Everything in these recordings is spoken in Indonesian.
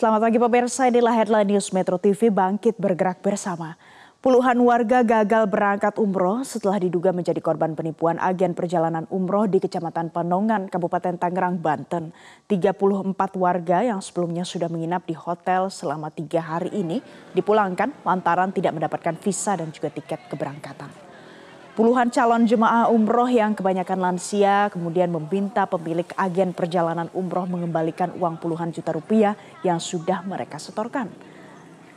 Selamat pagi pemirsa, inilah headline news Metro TV bangkit bergerak bersama. Puluhan warga gagal berangkat umroh setelah diduga menjadi korban penipuan agen perjalanan umroh di Kecamatan Penongan, Kabupaten Tangerang, Banten. 34 warga yang sebelumnya sudah menginap di hotel selama tiga hari ini dipulangkan lantaran tidak mendapatkan visa dan juga tiket keberangkatan. Puluhan calon jemaah umroh yang kebanyakan lansia kemudian meminta pemilik agen perjalanan umroh mengembalikan uang puluhan juta rupiah yang sudah mereka setorkan.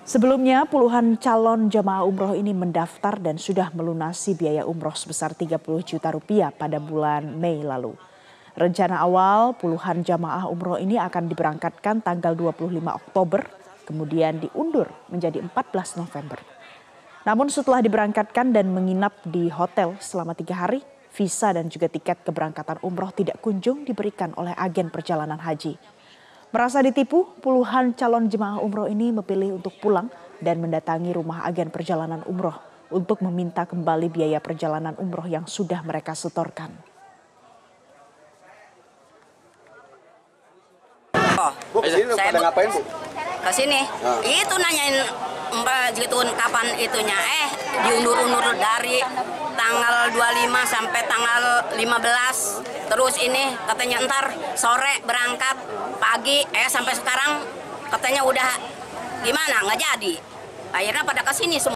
Sebelumnya puluhan calon jemaah umroh ini mendaftar dan sudah melunasi biaya umroh sebesar 30 juta rupiah pada bulan Mei lalu. Rencana awal puluhan jemaah umroh ini akan diberangkatkan tanggal 25 Oktober, kemudian diundur menjadi 14 November. Namun setelah diberangkatkan dan menginap di hotel selama tiga hari, visa dan juga tiket keberangkatan umroh tidak kunjung diberikan oleh agen perjalanan haji. Merasa ditipu, puluhan calon jemaah umroh ini memilih untuk pulang dan mendatangi rumah agen perjalanan umroh untuk meminta kembali biaya perjalanan umroh yang sudah mereka setorkan. Oh, bu, kesini pada ngapain, Bu? Ke sini. Nah. Itu nanyain mbak gitu kapan itunya eh diundur-undur dari tanggal 25 sampai tanggal 15 terus ini katanya ntar sore berangkat pagi eh sampai sekarang katanya udah gimana nggak jadi akhirnya pada kesini semua